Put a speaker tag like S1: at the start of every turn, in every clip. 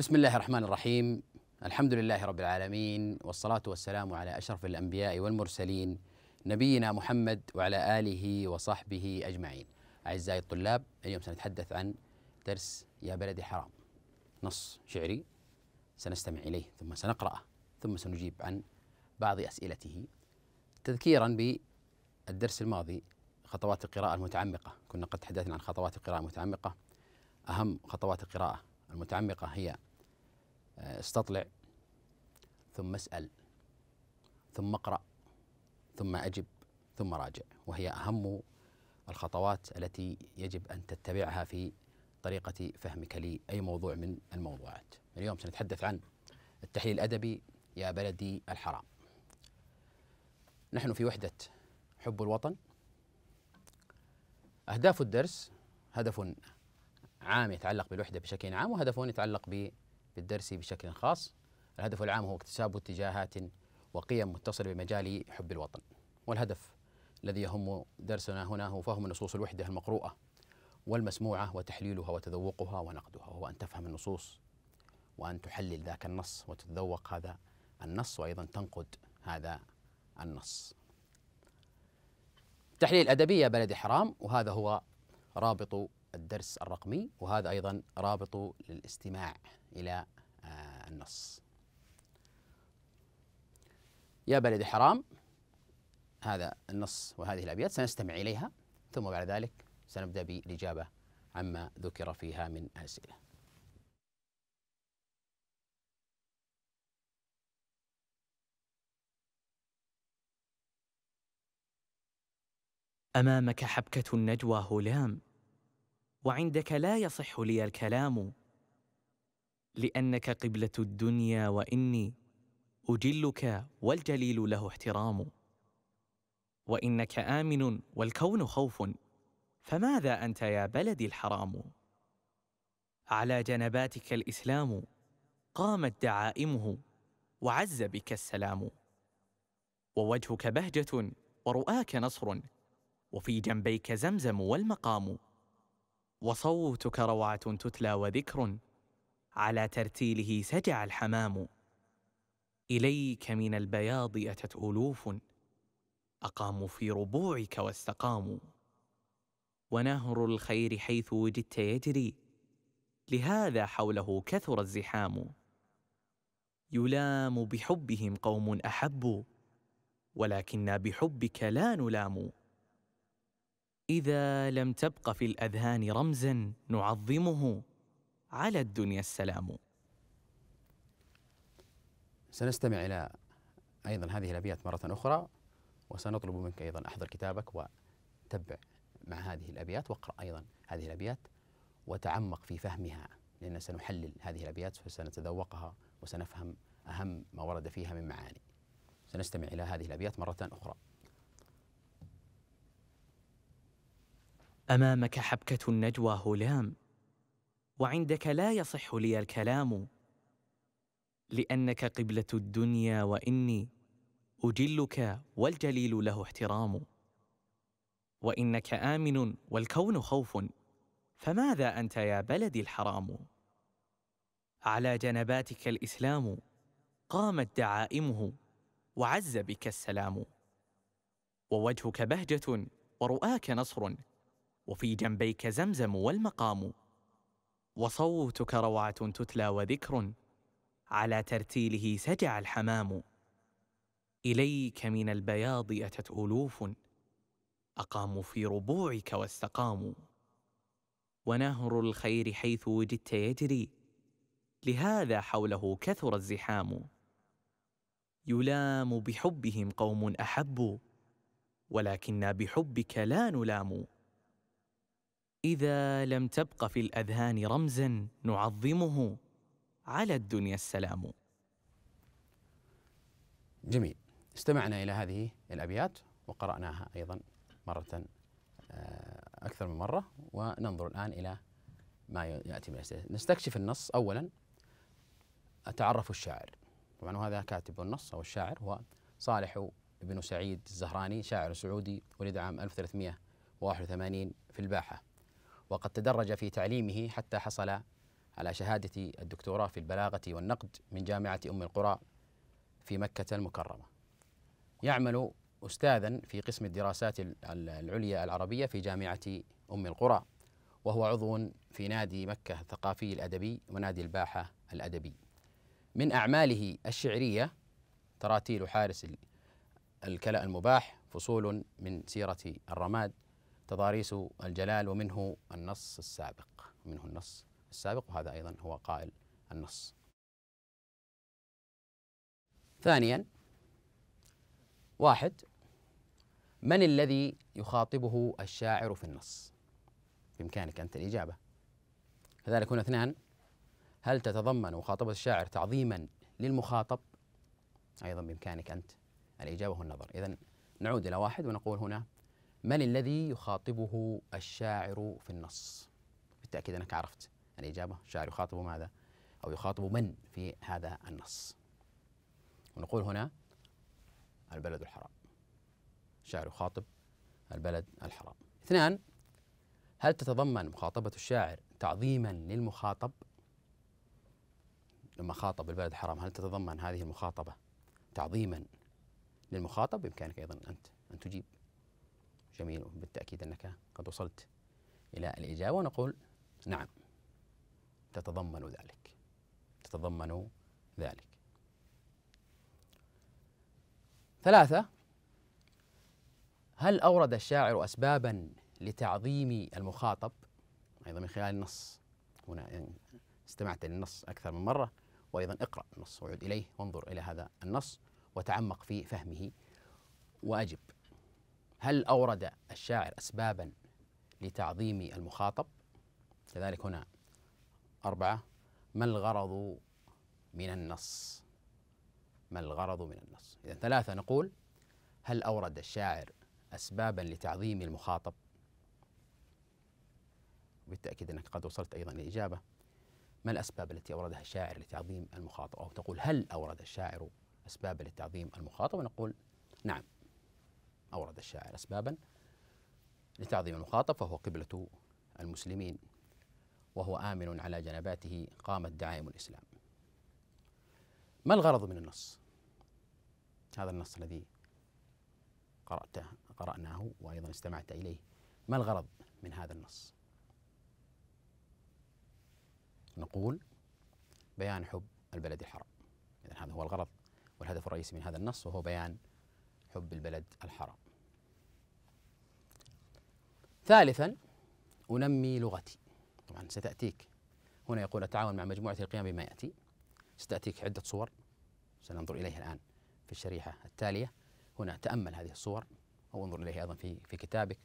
S1: بسم الله الرحمن الرحيم الحمد لله رب العالمين والصلاة والسلام على أشرف الأنبياء والمرسلين نبينا محمد وعلى آله وصحبه أجمعين أعزائي الطلاب اليوم سنتحدث عن درس يا بلدي حرام نص شعري سنستمع إليه ثم سنقرأه ثم سنجيب عن بعض أسئلته تذكيرا بالدرس الماضي خطوات القراءة المتعمقة كنا قد تحدثنا عن خطوات القراءة المتعمقة أهم خطوات القراءة المتعمقة هي استطلع ثم اسال ثم اقرا ثم اجب ثم راجع وهي اهم الخطوات التي يجب ان تتبعها في طريقه فهمك لاي موضوع من الموضوعات. اليوم سنتحدث عن التحليل الادبي يا بلدي الحرام. نحن في وحده حب الوطن أهداف الدرس هدف عام يتعلق بالوحدة بشكل عام وهدف يتعلق الدرسي بشكل خاص الهدف العام هو اكتساب اتجاهات وقيم متصلة بمجال حب الوطن والهدف الذي يهم درسنا هنا هو فهم نصوص الوحدة المقروءة والمسموعة وتحليلها وتذوقها ونقدها وهو أن تفهم النصوص وأن تحلل ذاك النص وتتذوق هذا النص وأيضا تنقد هذا النص تحليل أدبية بلد حرام وهذا هو رابط الدرس الرقمي وهذا أيضا رابط للاستماع إلى آه، النص يا بلد حرام هذا النص وهذه الأبيات سنستمع إليها ثم بعد ذلك سنبدأ بالإجابة عما ذكر فيها من أسئلة
S2: أمامك حبكة النجوى هلام وعندك لا يصح لي الكلام لانك قبله الدنيا واني اجلك والجليل له احترام وانك امن والكون خوف فماذا انت يا بلدي الحرام على جنباتك الاسلام قامت دعائمه وعز بك السلام ووجهك بهجه ورؤاك نصر وفي جنبيك زمزم والمقام وصوتك روعة تتلى وذكر على ترتيله سجع الحمام إليك من البياض أتت ألوف أقاموا في ربوعك واستقاموا ونهر الخير حيث وجدت يجري لهذا حوله كثر الزحام يلام بحبهم قوم أحبوا ولكنا بحبك لا نلام اذا لم تبق في الاذهان رمزا نعظمه على الدنيا السلام سنستمع الى ايضا هذه الابيات مره
S1: اخرى وسنطلب منك ايضا احضر كتابك وتبع مع هذه الابيات واقرا ايضا هذه الابيات وتعمق في فهمها لأن سنحلل هذه الأبيات فسنتذوقها وسنفهم أهم ما ورد فيها من معاني سنستمع إلى هذه
S2: الأبيات مرة أخرى امامك حبكه النجوى هلام وعندك لا يصح لي الكلام لانك قبله الدنيا واني اجلك والجليل له احترام وانك امن والكون خوف فماذا انت يا بلدي الحرام على جنباتك الاسلام قامت دعائمه وعز بك السلام ووجهك بهجه ورؤاك نصر وفي جنبيك زمزم والمقام وصوتك روعة تتلى وذكر على ترتيله سجع الحمام إليك من البياض أتت ألوف أقاموا في ربوعك واستقاموا ونهر الخير حيث وجدت يجري لهذا حوله كثر الزحام يلام بحبهم قوم أحبوا ولكنا بحبك لا نلام اذا لم تبق في الاذهان رمزا نعظمه على الدنيا السلام جميل استمعنا
S1: الى هذه الابيات وقراناها ايضا مره آه، اكثر من مره وننظر الان الى ما ياتي من نستكشف النص اولا اتعرف الشاعر طبعا وهذا كاتب النص او الشاعر هو صالح بن سعيد الزهراني شاعر سعودي ولد عام 1381 في الباحه وقد تدرج في تعليمه حتى حصل على شهادة الدكتوراه في البلاغة والنقد من جامعة أم القرى في مكة المكرمة يعمل أستاذا في قسم الدراسات العليا العربية في جامعة أم القرى وهو عضو في نادي مكة الثقافي الأدبي ونادي الباحة الأدبي من أعماله الشعرية تراتيل حارس الكلأ المباح فصول من سيرة الرماد تضاريس الجلال ومنه النص السابق منه النص السابق وهذا أيضا هو قائل النص ثانيا واحد من الذي يخاطبه الشاعر في النص بإمكانك أنت الإجابة كذلك هنا اثنان هل تتضمن مخاطبة الشاعر تعظيما للمخاطب أيضا بإمكانك أنت الإجابة والنظر إذا نعود إلى واحد ونقول هنا من الذي يخاطبه الشاعر في النص بالتأكيد أنك عرفت الإجابة الشاعر يخاطب ماذا أو يخاطب من في هذا النص ونقول هنا البلد الحرام الشاعر يخاطب البلد الحرام اثنان هل تتضمن مخاطبة الشاعر تعظيما للمخاطب لما خاطب البلد الحرام هل تتضمن هذه المخاطبة تعظيما للمخاطب بإمكانك أيضا أنت أن تجيب جميل وبالتأكيد أنك قد وصلت إلى الإجابة ونقول نعم تتضمن ذلك تتضمن ذلك ثلاثة هل أورد الشاعر أسبابا لتعظيم المخاطب أيضا من خلال النص هنا يعني استمعت للنص أكثر من مرة وأيضا اقرأ النص وعد إليه وانظر إلى هذا النص وتعمق في فهمه وأجب هل أورد الشاعر أسبابا لتعظيم المخاطب كذلك هنا أربعة ما الغرض من النص ما الغرض من النص إذا ثلاثة نقول هل أورد الشاعر أسبابا لتعظيم المخاطب بالتأكيد أنك قد وصلت أيضا للإجابة ما الأسباب التي أوردها الشاعر لتعظيم المخاطب أو تقول هل أورد الشاعر أسبابا لتعظيم المخاطب ونقول نعم أورد الشاعر أسبابا لتعظيم المخاطب فهو قبلة المسلمين وهو آمن على جنباته قامت دعائم الإسلام ما الغرض من النص هذا النص الذي قرأته قرأناه وأيضا استمعت إليه ما الغرض من هذا النص نقول بيان حب البلد الحرام إذا هذا هو الغرض والهدف الرئيسي من هذا النص وهو بيان حب البلد الحرام ثالثا أنمي لغتي طبعا ستأتيك هنا يقول أتعاون مع مجموعة القيام بما يأتي ستأتيك عدة صور سننظر إليها الآن في الشريحة التالية هنا تأمل هذه الصور أو انظر إليها أيضا في في كتابك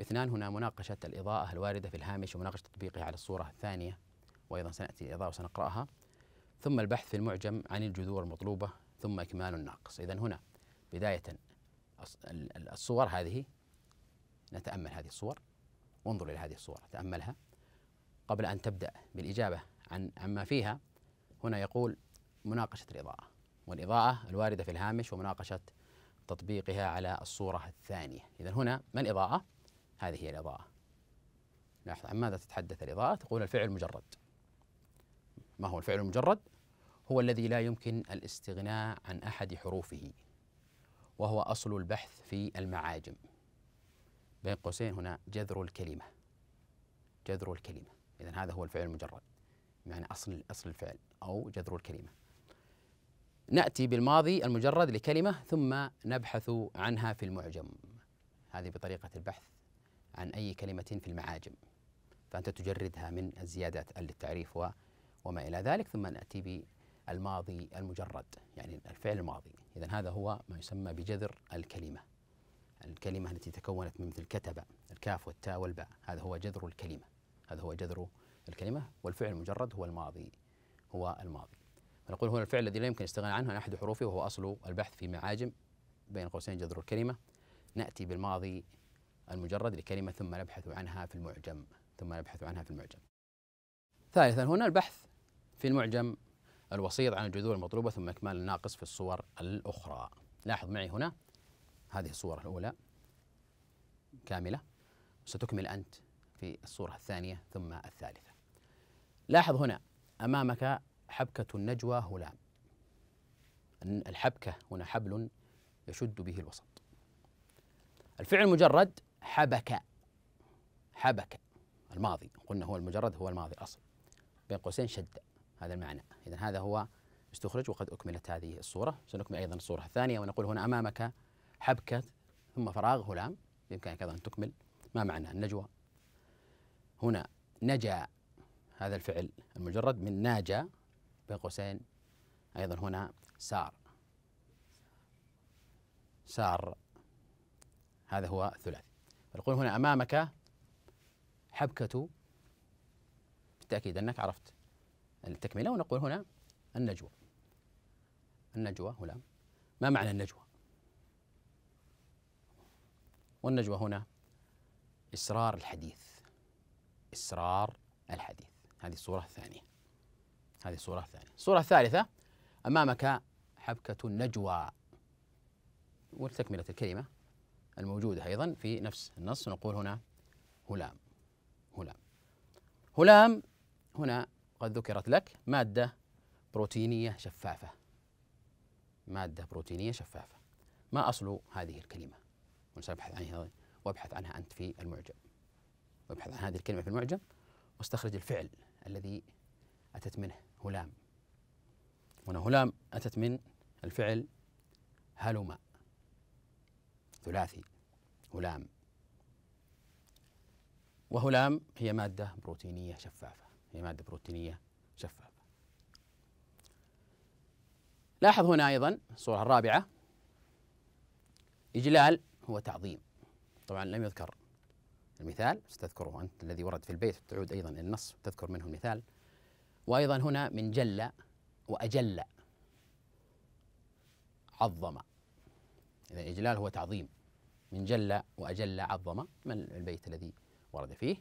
S1: اثنان هنا مناقشة الإضاءة الواردة في الهامش ومناقشة تطبيقها على الصورة الثانية وأيضا سنأتي الإضاءة وسنقرأها ثم البحث في المعجم عن الجذور المطلوبة ثم إكمال الناقص إذا هنا بداية الصور هذه نتأمل هذه الصور وانظر إلى هذه الصور تأملها قبل أن تبدأ بالإجابة عن عما فيها هنا يقول مناقشة الإضاءة والإضاءة الواردة في الهامش ومناقشة تطبيقها على الصورة الثانية إذا هنا ما الإضاءة؟ هذه هي الإضاءة لاحظ عن ماذا تتحدث الإضاءة؟ تقول الفعل المجرد ما هو الفعل المجرد؟ هو الذي لا يمكن الاستغناء عن أحد حروفه وهو أصل البحث في المعاجم بين قوسين هنا جذر الكلمة جذر الكلمة إذا هذا هو الفعل المجرد يعني أصل أصل الفعل أو جذر الكلمة نأتي بالماضي المجرد لكلمة ثم نبحث عنها في المعجم هذه بطريقة البحث عن أي كلمة في المعاجم فأنت تجردها من الزيادات للتعريف وما إلى ذلك ثم نأتي بالماضي المجرد يعني الفعل الماضي إذا هذا هو ما يسمى بجذر الكلمة الكلمة التي تكونت من مثل كتب الكاف والتاء والباء هذا هو جذر الكلمة هذا هو جذر الكلمة والفعل المجرد هو الماضي هو الماضي فنقول هو الفعل الذي لا يمكن الاستغناء عنه أحد حروفه وهو أصل البحث في معاجم بين قوسين جذر الكلمة نأتي بالماضي المجرد لكلمة ثم نبحث عنها في المعجم ثم نبحث عنها في المعجم ثالثا هنا البحث في المعجم الوسيط عن الجذور المطلوبة ثم إكمال الناقص في الصور الأخرى لاحظ معي هنا هذه الصورة الأولى كاملة ستكمل أنت في الصورة الثانية ثم الثالثة لاحظ هنا أمامك حبكة النجوى هلام الحبكة هنا حبل يشد به الوسط الفعل المجرد حبك حبك الماضي قلنا هو المجرد هو الماضي الأصل بين قوسين شد هذا المعنى إذا هذا هو استخرج وقد أكملت هذه الصورة سنكمل أيضا الصورة الثانية ونقول هنا أمامك حبكة ثم فراغ هلام بإمكانك أيضا أن تكمل ما معنى النجوى هنا نجا هذا الفعل المجرد من ناجى بين قوسين أيضا هنا سار سار هذا هو الثلاثي فنقول هنا أمامك حبكة بالتأكيد أنك عرفت التكملة ونقول هنا النجوى النجوى هنا ما معنى النجوى والنجوى هنا إسرار الحديث إسرار الحديث هذه الصورة الثانية هذه الصورة الثانية الصورة الثالثة أمامك حبكة النجوى وتكملة الكلمة الموجودة أيضا في نفس النص نقول هنا هلام هلام هلام هنا قد ذكرت لك مادة بروتينية شفافة مادة بروتينية شفافة ما أصل هذه الكلمة وسأبحث عنها وابحث عنها أنت في المعجم وابحث عن هذه الكلمة في المعجم واستخرج الفعل الذي أتت منه هلام هنا هلام أتت من الفعل هلما ثلاثي هلام وهلام هي مادة بروتينية شفافة هي مادة بروتينية شفافة لاحظ هنا أيضا الصورة الرابعة إجلال هو تعظيم طبعا لم يذكر المثال ستذكره أنت الذي ورد في البيت تعود أيضا إلى النص تذكر منه المثال وأيضا هنا من جل وأجل عظم إذا إجلال هو تعظيم من جل وأجل عظم من البيت الذي ورد فيه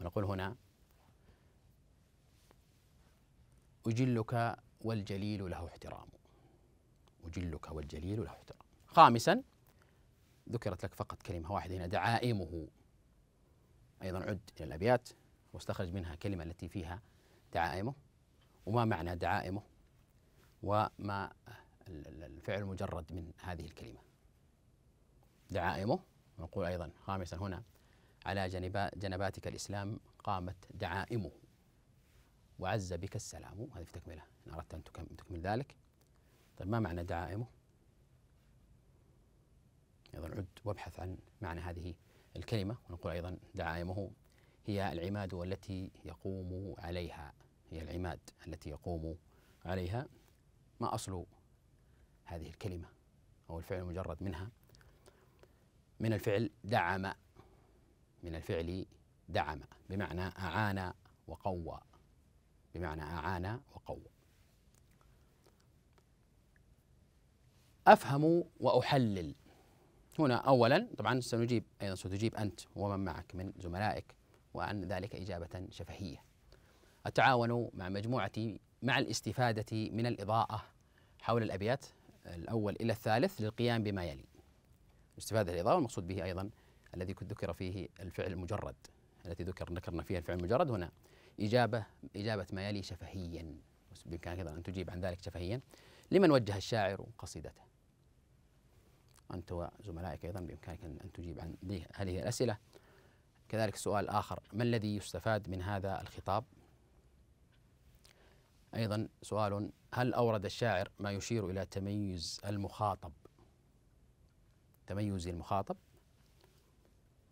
S1: ونقول هنا أجلك والجليل له احترام أجلك والجليل له احترام خامسا ذكرت لك فقط كلمة واحدة هنا دعائمه أيضا عد إلى الأبيات واستخرج منها كلمة التي فيها دعائمه وما معنى دعائمه وما الفعل المجرد من هذه الكلمة دعائمه نقول أيضا خامسا هنا على جنباتك الإسلام قامت دعائمه وعز بك السلام هذه في تكملة إن أردت أن تكمل ذلك طيب ما معنى دعائمه أيضا عد وابحث عن معنى هذه الكلمة ونقول أيضا دعائمه هي العماد والتي يقوم عليها هي العماد التي يقوم عليها ما أصل هذه الكلمة أو الفعل المجرد منها من الفعل دعم من الفعل دعم بمعنى أعان وقوى بمعنى أعان وقوى أفهم وأحلل هنا أولا طبعا سنجيب أيضا ستجيب أنت ومن معك من زملائك وعن ذلك إجابة شفهية أتعاون مع مجموعتي مع الاستفادة من الإضاءة حول الأبيات الأول إلى الثالث للقيام بما يلي استفادة الإضاءة والمقصود به أيضا الذي ذكر فيه الفعل المجرد التي ذكر ذكرنا فيها الفعل المجرد هنا إجابة إجابة ما يلي شفهيا بإمكانك أيضا أن تجيب عن ذلك شفهيا لمن وجه الشاعر قصيدته أنت وزملائك أيضا بإمكانك أن تجيب عن هذه الأسئلة كذلك سؤال آخر ما الذي يستفاد من هذا الخطاب أيضا سؤال هل أورد الشاعر ما يشير إلى تميز المخاطب تميز المخاطب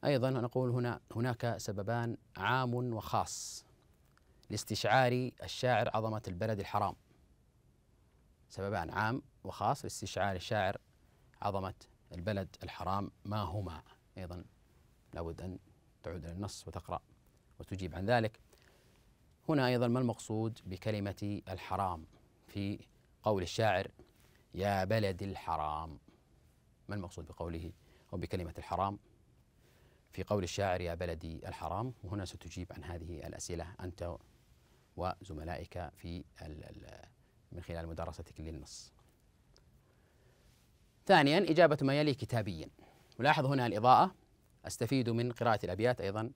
S1: أيضا نقول هنا هناك سببان عام وخاص لاستشعار الشاعر عظمة البلد الحرام سببان عام وخاص لاستشعار الشاعر عظمة البلد الحرام ما هما أيضا لابد أن تعود إلى النص وتقرأ وتجيب عن ذلك هنا أيضا ما المقصود بكلمة الحرام في قول الشاعر يا بلد الحرام ما المقصود بقوله أو بكلمة الحرام في قول الشاعر يا بلدي الحرام وهنا ستجيب عن هذه الأسئلة أنت وزملائك في من خلال مدارستك للنص ثانيا إجابة ما يلي كتابيا ولاحظ هنا الإضاءة أستفيد من قراءة الأبيات أيضا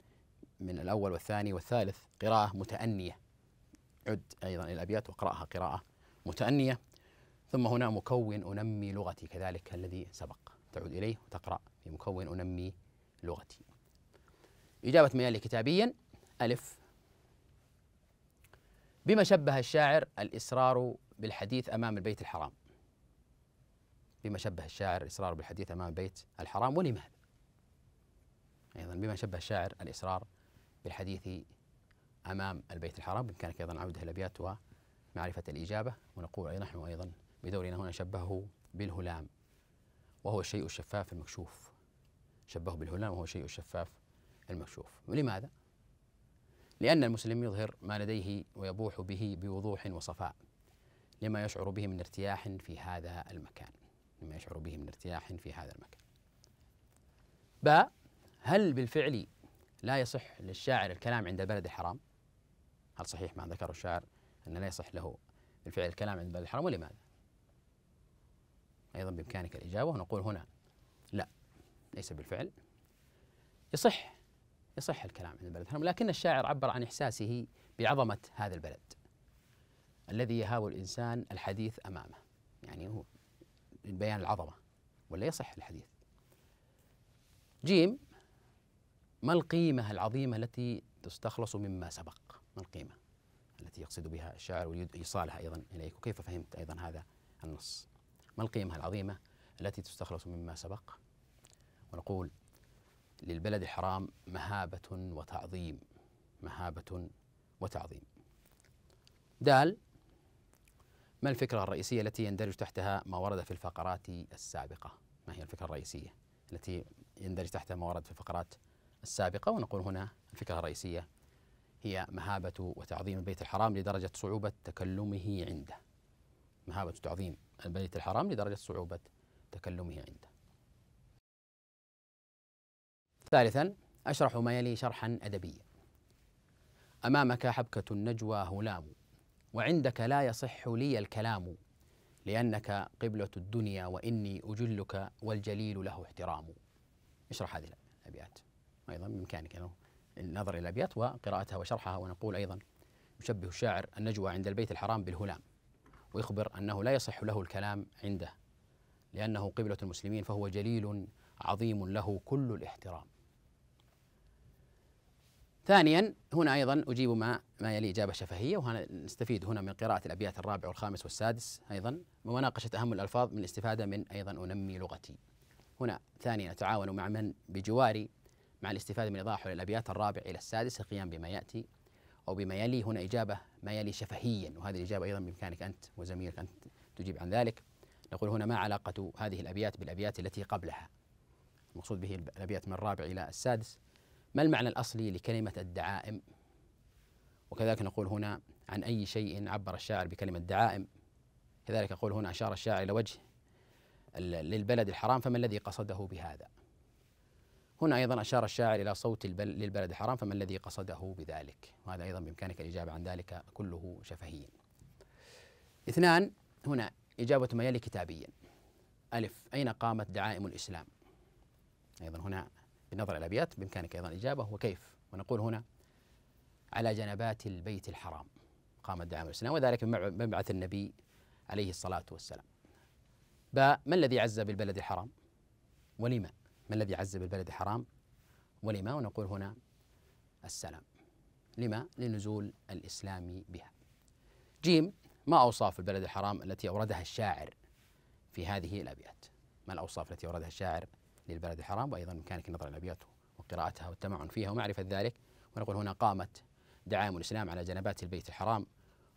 S1: من الأول والثاني والثالث قراءة متأنية عد أيضا الأبيات وقرأها قراءة متأنية ثم هنا مكون أنمي لغتي كذلك الذي سبق تعود إليه وتقرأ في مكون أنمي لغتي إجابة ما يلي كتابيا ألف بما شبه الشاعر الإصرار بالحديث أمام البيت الحرام بما شبه الشاعر الإصرار بالحديث أمام البيت الحرام ولماذا أيضا بما شبه الشاعر الإصرار بالحديث أمام البيت الحرام بإمكانك أيضا عودة الأبيات ومعرفة الإجابة ونقول نحن أيضا بدورنا هنا شبهه بالهلام وهو الشيء الشفاف المكشوف شبهه بالهلام وهو الشيء الشفاف المكشوف ولماذا؟ لأن المسلم يظهر ما لديه ويبوح به بوضوح وصفاء لما يشعر به من ارتياح في هذا المكان لما يشعر به من ارتياح في هذا المكان باء هل بالفعل لا يصح للشاعر الكلام عند البلد الحرام هل صحيح ما ذكره الشاعر أن لا يصح له بالفعل الكلام عند البلد الحرام ولماذا أيضا بإمكانك الإجابة ونقول هنا لا ليس بالفعل يصح يصح الكلام عن البلد الهرم لكن الشاعر عبر عن إحساسه بعظمة هذا البلد الذي يهاب الإنسان الحديث أمامه يعني هو بيان العظمة ولا يصح الحديث جيم ما القيمة العظيمة التي تستخلص مما سبق ما القيمة التي يقصد بها الشاعر ويريد إيصالها أيضا إليك وكيف فهمت أيضا هذا النص ما القيمة العظيمة التي تستخلص مما سبق ونقول للبلد الحرام مهابة وتعظيم مهابة وتعظيم دال ما الفكرة الرئيسية التي يندرج تحتها ما ورد في الفقرات السابقة ما هي الفكرة الرئيسية التي يندرج تحتها ما ورد في الفقرات السابقة ونقول هنا الفكرة الرئيسية هي مهابة وتعظيم البيت الحرام لدرجة صعوبة تكلمه عنده مهابة تعظيم البيت الحرام لدرجة صعوبة تكلمه عنده ثالثا أشرح ما يلي شرحا أدبيا أمامك حبكة النجوى هلام وعندك لا يصح لي الكلام لأنك قبلة الدنيا وإني أجلك والجليل له احترام اشرح هذه الأبيات أيضا بإمكانك النظر إلى الأبيات وقراءتها وشرحها ونقول أيضا يشبه الشاعر النجوى عند البيت الحرام بالهلام ويخبر أنه لا يصح له الكلام عنده لأنه قبلة المسلمين فهو جليل عظيم له كل الاحترام ثانيا هنا ايضا اجيب ما ما يلي اجابه شفهيه وهنا نستفيد هنا من قراءه الابيات الرابع والخامس والسادس ايضا ومناقشه اهم الالفاظ من الاستفاده من ايضا انمي لغتي. هنا ثانيا اتعاون مع من بجواري مع الاستفاده من ايضاح الابيات الرابع الى السادس القيام بما ياتي او بما يلي هنا اجابه ما يلي شفهيا وهذه الاجابه ايضا بامكانك انت وزميلك انت تجيب عن ذلك. نقول هنا ما علاقه هذه الابيات بالابيات التي قبلها؟ المقصود به الابيات من الرابع الى السادس ما المعنى الأصلي لكلمة الدعائم وكذلك نقول هنا عن أي شيء عبر الشاعر بكلمة دعائم كذلك أقول هنا أشار الشاعر إلى وجه للبلد الحرام فما الذي قصده بهذا هنا أيضا أشار الشاعر إلى صوت البل للبلد الحرام فما الذي قصده بذلك وهذا أيضا بإمكانك الإجابة عن ذلك كله شفهيا اثنان هنا إجابة ما يلي كتابيا ألف أين قامت دعائم الإسلام أيضا هنا بالنظر إلى الأبيات بإمكانك أيضا إجابة وكيف ونقول هنا على جنبات البيت الحرام قام الدعاء والسلام وذلك من مبعث النبي عليه الصلاة والسلام باء ما الذي عز بالبلد الحرام ولما ما الذي عز بالبلد الحرام ولما ونقول هنا السلام لما لنزول الإسلام بها جيم ما أوصاف البلد الحرام التي أوردها الشاعر في هذه الأبيات ما الأوصاف التي أوردها الشاعر للبلد الحرام وأيضا بإمكانك النظر إلى أبياته وقراءتها والتمعن فيها ومعرفة ذلك ونقول هنا قامت دعائم الإسلام على جنبات البيت الحرام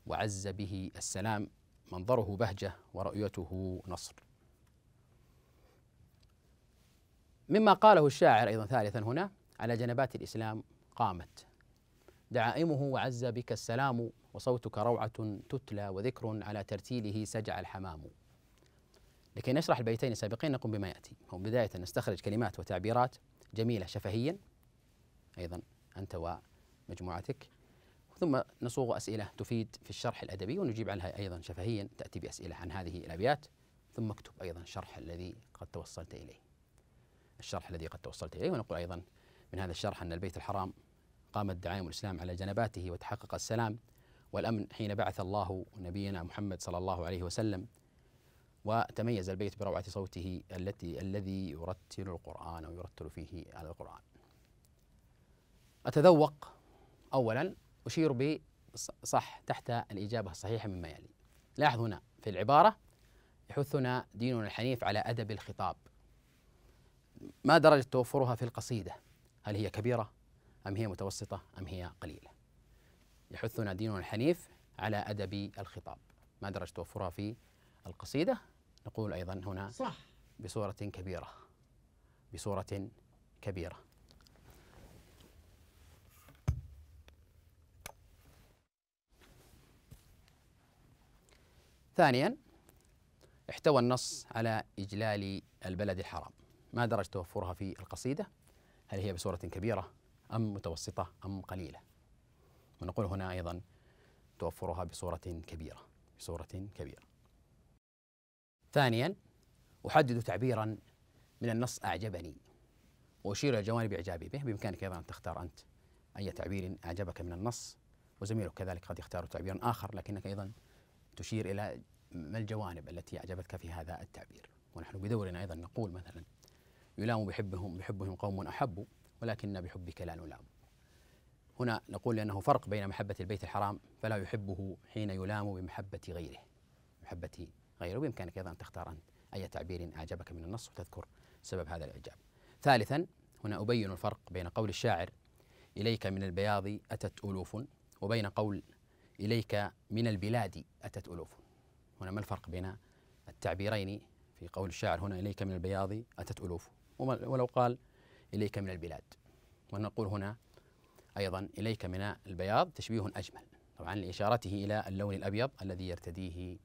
S1: وعز به السلام منظره بهجة ورؤيته نصر مما قاله الشاعر أيضا ثالثا هنا على جنبات الإسلام قامت دعائمه وعز بك السلام وصوتك روعة تتلى وذكر على ترتيله سجع الحمام لكي نشرح البيتين السابقين نقوم بما يأتي هو بداية نستخرج كلمات وتعبيرات جميلة شفهيا أيضا أنت ومجموعتك ثم نصوغ أسئلة تفيد في الشرح الأدبي ونجيب عنها أيضا شفهيا تأتي بأسئلة عن هذه الأبيات ثم اكتب أيضا الشرح الذي قد توصلت إليه الشرح الذي قد توصلت إليه ونقول أيضا من هذا الشرح أن البيت الحرام قامت دعائم الإسلام على جنباته وتحقق السلام والأمن حين بعث الله نبينا محمد صلى الله عليه وسلم وتميز البيت بروعة صوته التي الذي يرتل القرآن أو يرتل فيه على القرآن أتذوق أولا أشير بصح تحت الإجابة الصحيحة مما يلي لاحظ هنا في العبارة يحثنا ديننا الحنيف على أدب الخطاب ما درجة توفرها في القصيدة هل هي كبيرة أم هي متوسطة أم هي قليلة يحثنا ديننا الحنيف على أدب الخطاب ما درجة توفرها في القصيدة نقول أيضا هنا صح بصورة كبيرة بصورة كبيرة ثانيا احتوى النص على إجلال البلد الحرام ما درجة توفرها في القصيدة هل هي بصورة كبيرة أم متوسطة أم قليلة ونقول هنا أيضا توفرها بصورة كبيرة بصورة كبيرة ثانيا أحدد تعبيرا من النص أعجبني وأشير إلى جوانب إعجابي به بإمكانك أيضا أن تختار أنت أي تعبير أعجبك من النص وزميلك كذلك قد يختار تعبيرا آخر لكنك أيضا تشير إلى ما الجوانب التي أعجبتك في هذا التعبير ونحن بدورنا أيضا نقول مثلا يلام بحبهم بحبهم قوم أحبوا ولكن بحبك لا نلام هنا نقول لأنه فرق بين محبة البيت الحرام فلا يحبه حين يلام بمحبة غيره محبة غيره بإمكانك أيضا أن تختار أنت أي تعبير أعجبك من النص وتذكر سبب هذا الإعجاب ثالثا هنا أبين الفرق بين قول الشاعر إليك من البياض أتت ألوف وبين قول إليك من البلاد أتت ألوف هنا ما الفرق بين التعبيرين في قول الشاعر هنا إليك من البياض أتت ألوف ولو قال إليك من البلاد ونقول هنا أيضا إليك من البياض تشبيه أجمل طبعا لإشارته إلى اللون الأبيض الذي يرتديه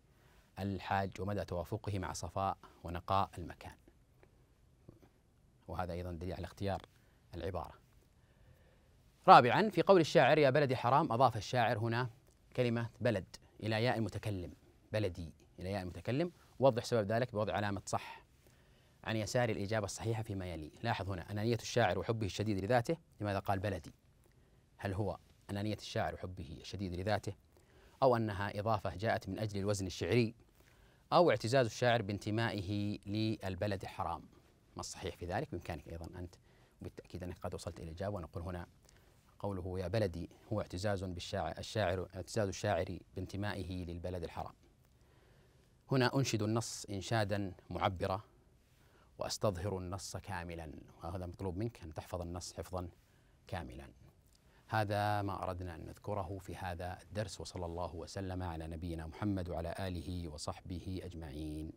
S1: الحاج ومدى توافقه مع صفاء ونقاء المكان وهذا أيضا دليل على اختيار العبارة رابعا في قول الشاعر يا بلدي حرام أضاف الشاعر هنا كلمة بلد إلى ياء المتكلم بلدي إلى ياء المتكلم وضح سبب ذلك بوضع علامة صح عن يسار الإجابة الصحيحة فيما يلي لاحظ هنا أنانية الشاعر وحبه الشديد لذاته لماذا قال بلدي هل هو أنانية الشاعر وحبه الشديد لذاته أو أنها إضافة جاءت من أجل الوزن الشعري أو اعتزاز الشاعر بانتمائه للبلد الحرام ما الصحيح في ذلك بإمكانك أيضا أنت بالتأكيد أنك قد وصلت إلى الإجابة ونقول هنا قوله يا بلدي هو اعتزاز بالشاعر الشاعر اعتزاز الشاعر بانتمائه للبلد الحرام هنا أنشد النص إنشادا معبرا وأستظهر النص كاملا وهذا مطلوب منك أن تحفظ النص حفظا كاملا هذا ما أردنا أن نذكره في هذا الدرس وصلى الله وسلم على نبينا محمد وعلى آله وصحبه أجمعين